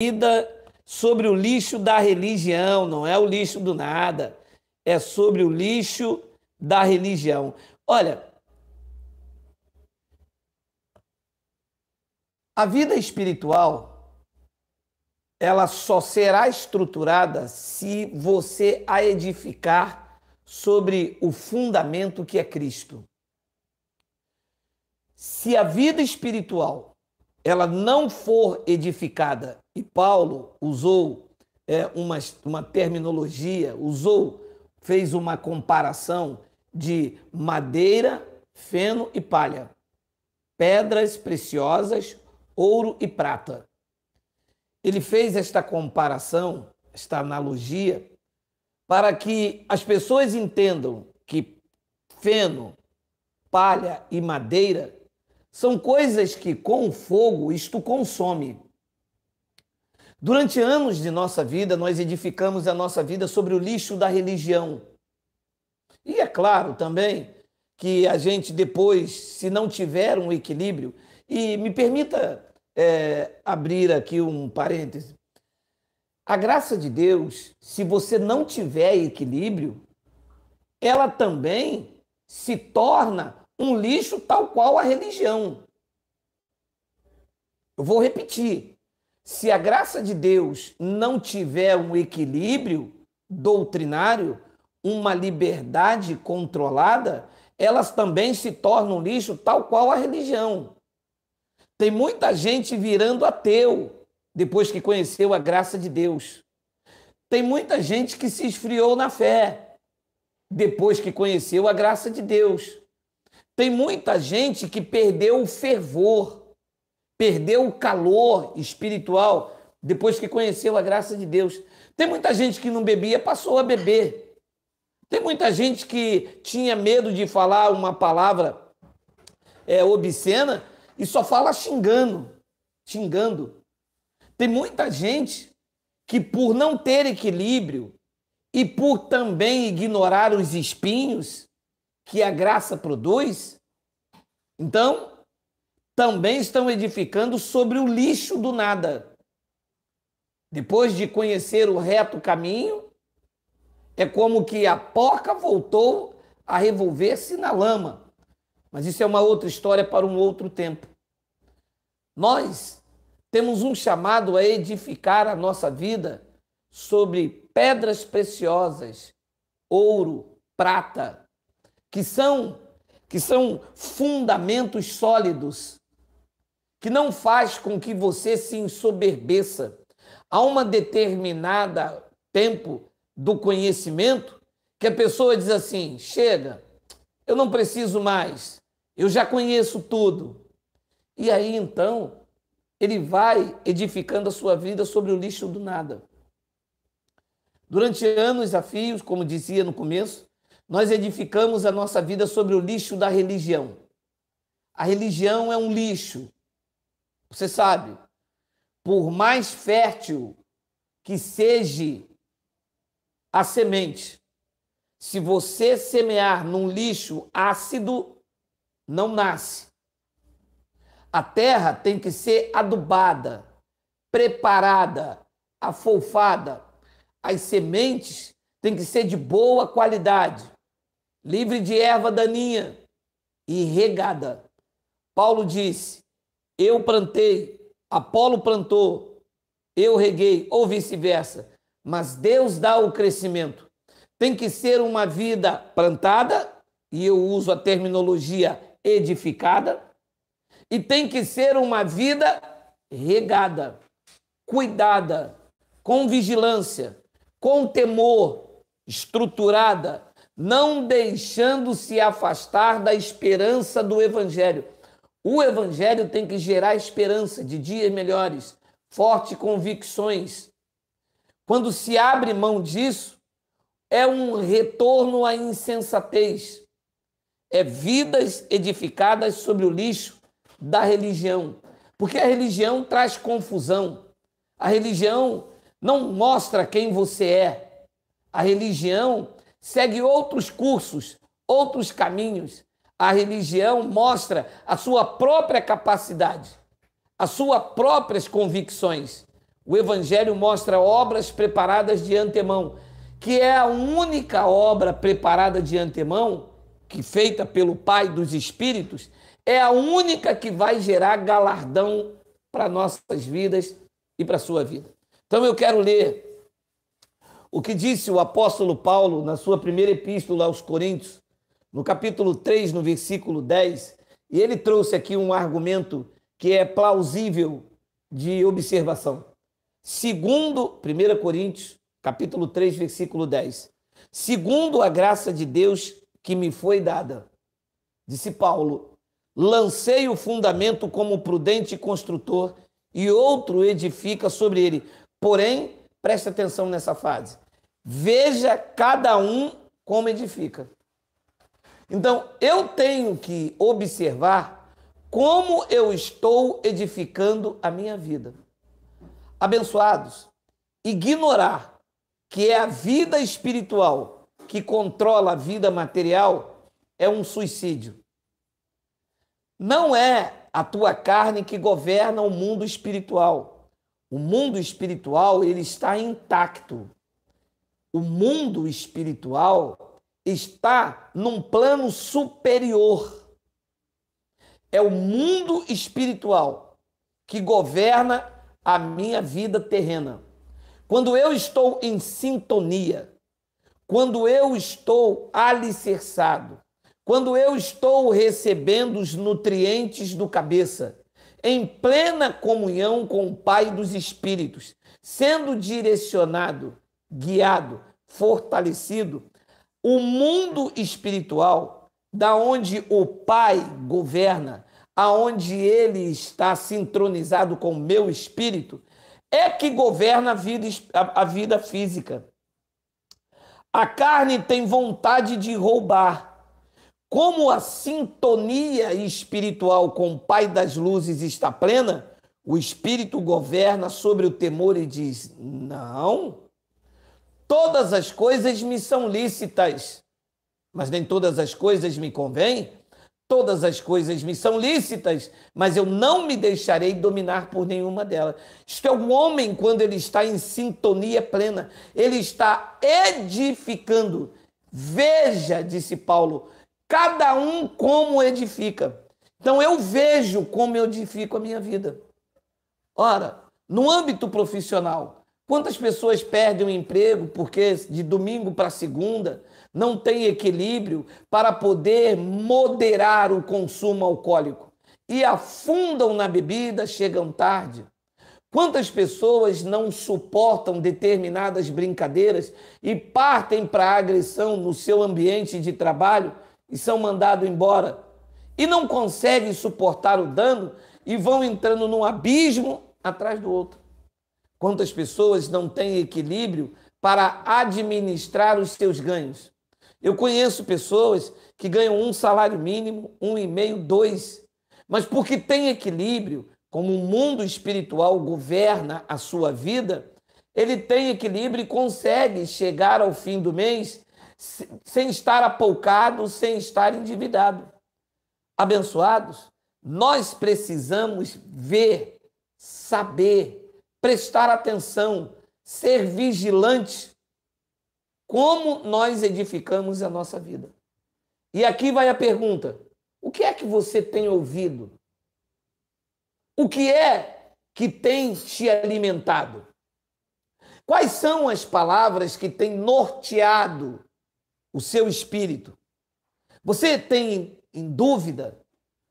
vida sobre o lixo da religião, não é o lixo do nada, é sobre o lixo da religião. Olha, a vida espiritual ela só será estruturada se você a edificar sobre o fundamento que é Cristo. Se a vida espiritual ela não for edificada e Paulo usou é, uma, uma terminologia, usou, fez uma comparação de madeira, feno e palha, pedras preciosas, ouro e prata. Ele fez esta comparação, esta analogia, para que as pessoas entendam que feno, palha e madeira são coisas que com o fogo isto consome. Durante anos de nossa vida, nós edificamos a nossa vida sobre o lixo da religião. E é claro também que a gente depois, se não tiver um equilíbrio, e me permita é, abrir aqui um parêntese. A graça de Deus, se você não tiver equilíbrio, ela também se torna um lixo tal qual a religião. Eu vou repetir se a graça de Deus não tiver um equilíbrio doutrinário, uma liberdade controlada, elas também se tornam lixo, tal qual a religião. Tem muita gente virando ateu depois que conheceu a graça de Deus. Tem muita gente que se esfriou na fé depois que conheceu a graça de Deus. Tem muita gente que perdeu o fervor perdeu o calor espiritual depois que conheceu a graça de Deus. Tem muita gente que não bebia, passou a beber. Tem muita gente que tinha medo de falar uma palavra é, obscena e só fala xingando, xingando. Tem muita gente que, por não ter equilíbrio e por também ignorar os espinhos que a graça produz, então também estão edificando sobre o lixo do nada. Depois de conhecer o reto caminho, é como que a porca voltou a revolver-se na lama. Mas isso é uma outra história para um outro tempo. Nós temos um chamado a edificar a nossa vida sobre pedras preciosas, ouro, prata, que são que são fundamentos sólidos que não faz com que você se ensoberbeça a uma determinada tempo do conhecimento, que a pessoa diz assim: chega, eu não preciso mais, eu já conheço tudo. E aí então ele vai edificando a sua vida sobre o lixo do nada. Durante anos a fios, como dizia no começo, nós edificamos a nossa vida sobre o lixo da religião. A religião é um lixo você sabe, por mais fértil que seja a semente, se você semear num lixo ácido, não nasce. A terra tem que ser adubada, preparada, afofada. As sementes têm que ser de boa qualidade, livre de erva daninha e regada. Paulo disse: eu plantei, Apolo plantou, eu reguei, ou vice-versa. Mas Deus dá o crescimento. Tem que ser uma vida plantada, e eu uso a terminologia edificada, e tem que ser uma vida regada, cuidada, com vigilância, com temor, estruturada, não deixando se afastar da esperança do evangelho. O evangelho tem que gerar esperança de dias melhores, fortes convicções. Quando se abre mão disso, é um retorno à insensatez. É vidas edificadas sobre o lixo da religião. Porque a religião traz confusão. A religião não mostra quem você é. A religião segue outros cursos, outros caminhos. A religião mostra a sua própria capacidade, as suas próprias convicções. O Evangelho mostra obras preparadas de antemão, que é a única obra preparada de antemão, que feita pelo Pai dos Espíritos, é a única que vai gerar galardão para nossas vidas e para a sua vida. Então eu quero ler o que disse o apóstolo Paulo na sua primeira epístola aos Coríntios, no capítulo 3, no versículo 10, e ele trouxe aqui um argumento que é plausível de observação. Segundo 1 Coríntios, capítulo 3, versículo 10. Segundo a graça de Deus que me foi dada, disse Paulo, lancei o fundamento como prudente construtor e outro edifica sobre ele. Porém, preste atenção nessa fase. Veja cada um como edifica. Então, eu tenho que observar como eu estou edificando a minha vida. Abençoados, ignorar que é a vida espiritual que controla a vida material é um suicídio. Não é a tua carne que governa o mundo espiritual. O mundo espiritual ele está intacto. O mundo espiritual está num plano superior. É o mundo espiritual que governa a minha vida terrena. Quando eu estou em sintonia, quando eu estou alicerçado, quando eu estou recebendo os nutrientes do cabeça, em plena comunhão com o Pai dos Espíritos, sendo direcionado, guiado, fortalecido, o mundo espiritual, da onde o Pai governa, aonde ele está sincronizado com o meu espírito, é que governa a vida, a vida física. A carne tem vontade de roubar. Como a sintonia espiritual com o Pai das Luzes está plena, o espírito governa sobre o temor e diz: Não, todas as coisas me são lícitas, mas nem todas as coisas me convêm. Todas as coisas me são lícitas, mas eu não me deixarei dominar por nenhuma delas. Isto é o homem quando ele está em sintonia plena, ele está edificando. Veja, disse Paulo, cada um como edifica. Então eu vejo como eu edifico a minha vida. Ora, no âmbito profissional, Quantas pessoas perdem o emprego porque de domingo para segunda não tem equilíbrio para poder moderar o consumo alcoólico e afundam na bebida, chegam tarde? Quantas pessoas não suportam determinadas brincadeiras e partem para a agressão no seu ambiente de trabalho e são mandados embora? E não conseguem suportar o dano e vão entrando num abismo atrás do outro. Quantas pessoas não têm equilíbrio para administrar os seus ganhos? Eu conheço pessoas que ganham um salário mínimo, um e meio, dois, mas porque tem equilíbrio, como o mundo espiritual governa a sua vida, ele tem equilíbrio e consegue chegar ao fim do mês sem estar apoucado, sem estar endividado. Abençoados, nós precisamos ver, saber prestar atenção, ser vigilante como nós edificamos a nossa vida. E aqui vai a pergunta: o que é que você tem ouvido? O que é que tem te alimentado? Quais são as palavras que têm norteado o seu espírito? Você tem em dúvida?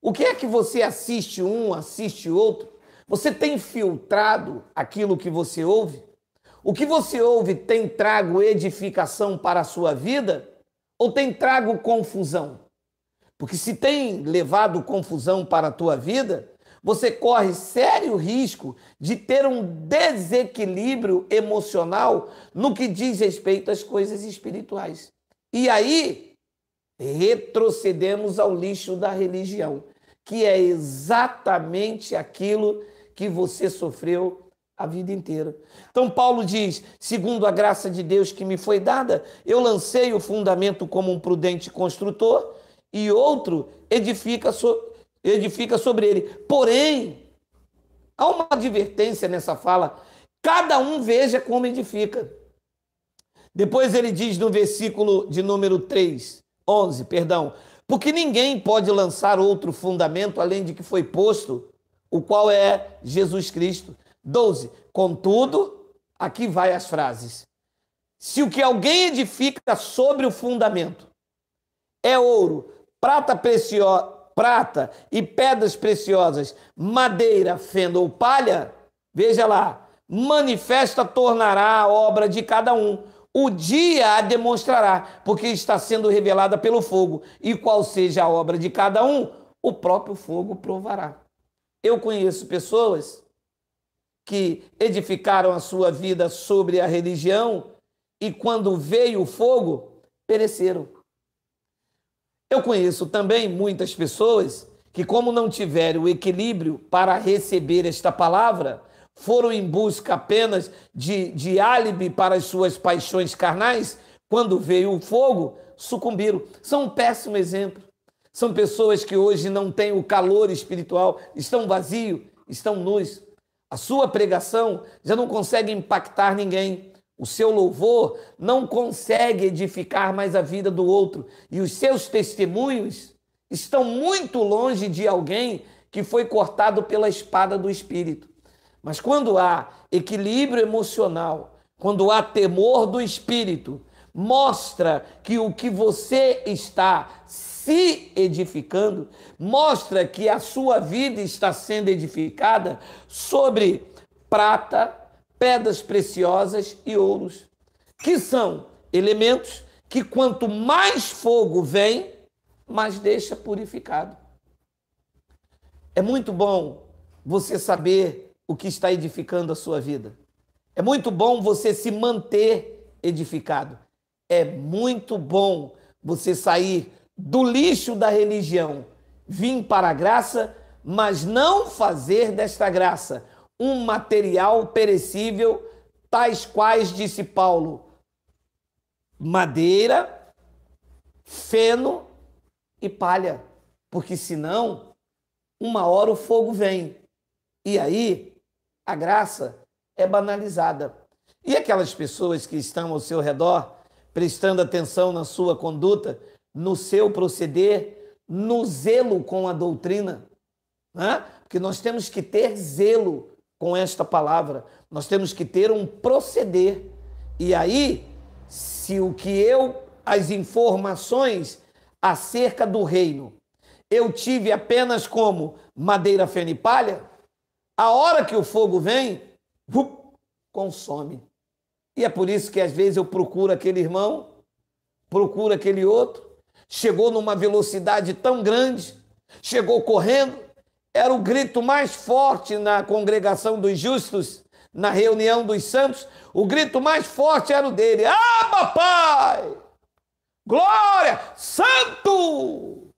O que é que você assiste um, assiste outro? Você tem filtrado aquilo que você ouve? O que você ouve tem trago edificação para a sua vida ou tem trago confusão? Porque se tem levado confusão para a tua vida, você corre sério risco de ter um desequilíbrio emocional no que diz respeito às coisas espirituais. E aí retrocedemos ao lixo da religião, que é exatamente aquilo que você sofreu a vida inteira. Então, Paulo diz: segundo a graça de Deus que me foi dada, eu lancei o fundamento como um prudente construtor e outro edifica, so, edifica sobre ele. Porém, há uma advertência nessa fala: cada um veja como edifica. Depois ele diz no versículo de número 3, 11, perdão, porque ninguém pode lançar outro fundamento além de que foi posto o qual é Jesus Cristo. 12. Contudo, aqui vai as frases. Se o que alguém edifica sobre o fundamento é ouro, prata preciosa, prata e pedras preciosas, madeira, fenda ou palha, veja lá, manifesta tornará a obra de cada um. O dia a demonstrará, porque está sendo revelada pelo fogo, e qual seja a obra de cada um, o próprio fogo provará. Eu conheço pessoas que edificaram a sua vida sobre a religião e, quando veio o fogo, pereceram. Eu conheço também muitas pessoas que, como não tiveram o equilíbrio para receber esta palavra, foram em busca apenas de, de álibi para as suas paixões carnais, quando veio o fogo, sucumbiram. São um péssimo exemplo. São pessoas que hoje não têm o calor espiritual, estão vazios, estão nus. A sua pregação já não consegue impactar ninguém. O seu louvor não consegue edificar mais a vida do outro. E os seus testemunhos estão muito longe de alguém que foi cortado pela espada do Espírito. Mas quando há equilíbrio emocional, quando há temor do Espírito, mostra que o que você está se edificando, mostra que a sua vida está sendo edificada sobre prata, pedras preciosas e ouros, que são elementos que quanto mais fogo vem, mais deixa purificado. É muito bom você saber o que está edificando a sua vida. É muito bom você se manter edificado. É muito bom você sair do lixo da religião vim para a graça, mas não fazer desta graça um material perecível, tais quais disse Paulo: madeira, feno e palha, porque senão uma hora o fogo vem. E aí a graça é banalizada. E aquelas pessoas que estão ao seu redor, prestando atenção na sua conduta, no seu proceder, no zelo com a doutrina. Né? Porque nós temos que ter zelo com esta palavra, nós temos que ter um proceder. E aí, se o que eu, as informações acerca do reino, eu tive apenas como madeira, feno e palha, a hora que o fogo vem, uh, consome. E é por isso que às vezes eu procuro aquele irmão, procuro aquele outro, chegou numa velocidade tão grande, chegou correndo, era o grito mais forte na congregação dos justos, na reunião dos santos, o grito mais forte era o dele: Abba, Pai! Glória! Santo!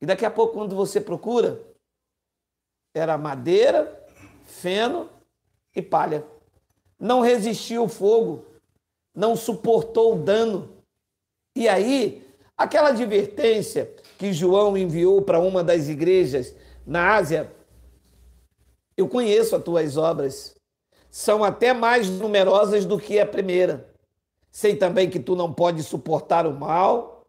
E daqui a pouco, quando você procura, era madeira, feno e palha. Não resistiu o fogo, não suportou o dano. E aí Aquela advertência que João enviou para uma das igrejas na Ásia, eu conheço as tuas obras, são até mais numerosas do que a primeira. Sei também que tu não podes suportar o mal,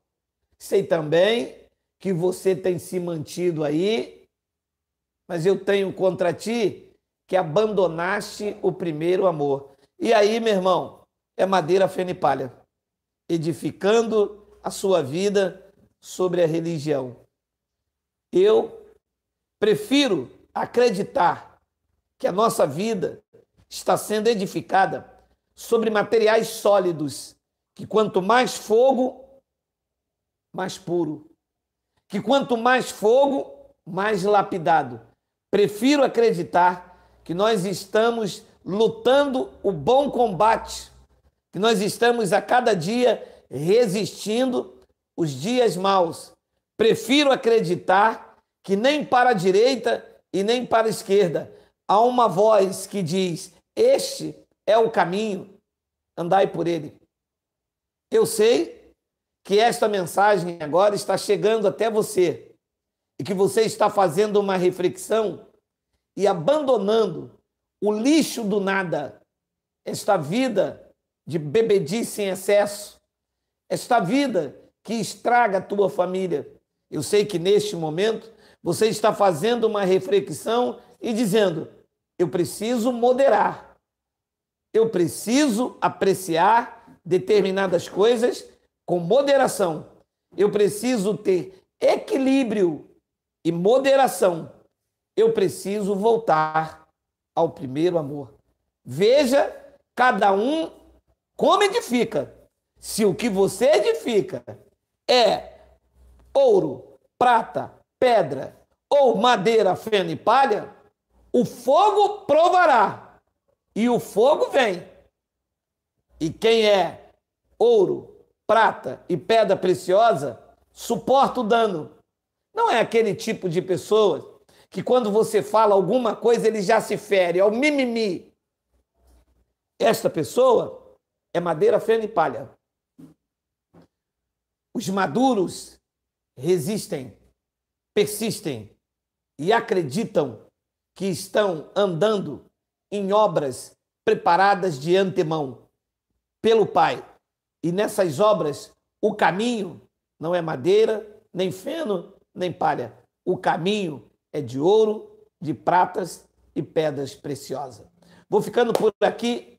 sei também que você tem se mantido aí, mas eu tenho contra ti que abandonaste o primeiro amor. E aí, meu irmão, é madeira, feno e palha, edificando a sua vida sobre a religião. Eu prefiro acreditar que a nossa vida está sendo edificada sobre materiais sólidos, que quanto mais fogo, mais puro. Que quanto mais fogo, mais lapidado. Prefiro acreditar que nós estamos lutando o bom combate, que nós estamos a cada dia resistindo os dias maus. Prefiro acreditar que nem para a direita e nem para a esquerda há uma voz que diz: Este é o caminho, andai por ele. Eu sei que esta mensagem agora está chegando até você e que você está fazendo uma reflexão e abandonando o lixo do nada, esta vida de bebedice em excesso, esta vida que estraga a tua família. Eu sei que neste momento você está fazendo uma reflexão e dizendo: eu preciso moderar, eu preciso apreciar determinadas coisas com moderação, eu preciso ter equilíbrio e moderação, eu preciso voltar ao primeiro amor. Veja cada um como edifica se o que você edifica é ouro, prata, pedra ou madeira, feno e palha, o fogo provará. E o fogo vem. E quem é ouro, prata e pedra preciosa, suporta o dano. Não é aquele tipo de pessoa que quando você fala alguma coisa ele já se fere, ao é o mimimi. Esta pessoa é madeira, feno e palha. Os maduros resistem, persistem e acreditam que estão andando em obras preparadas de antemão pelo Pai. E nessas obras, o caminho não é madeira, nem feno, nem palha. O caminho é de ouro, de pratas e pedras preciosas. Vou ficando por aqui.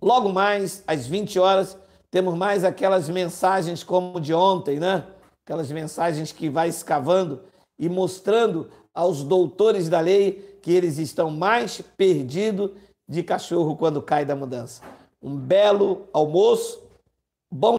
Logo mais, às 20 horas, temos mais aquelas mensagens como de ontem, né? Aquelas mensagens que vai escavando e mostrando aos doutores da lei que eles estão mais perdidos de cachorro quando cai da mudança. Um belo almoço, bom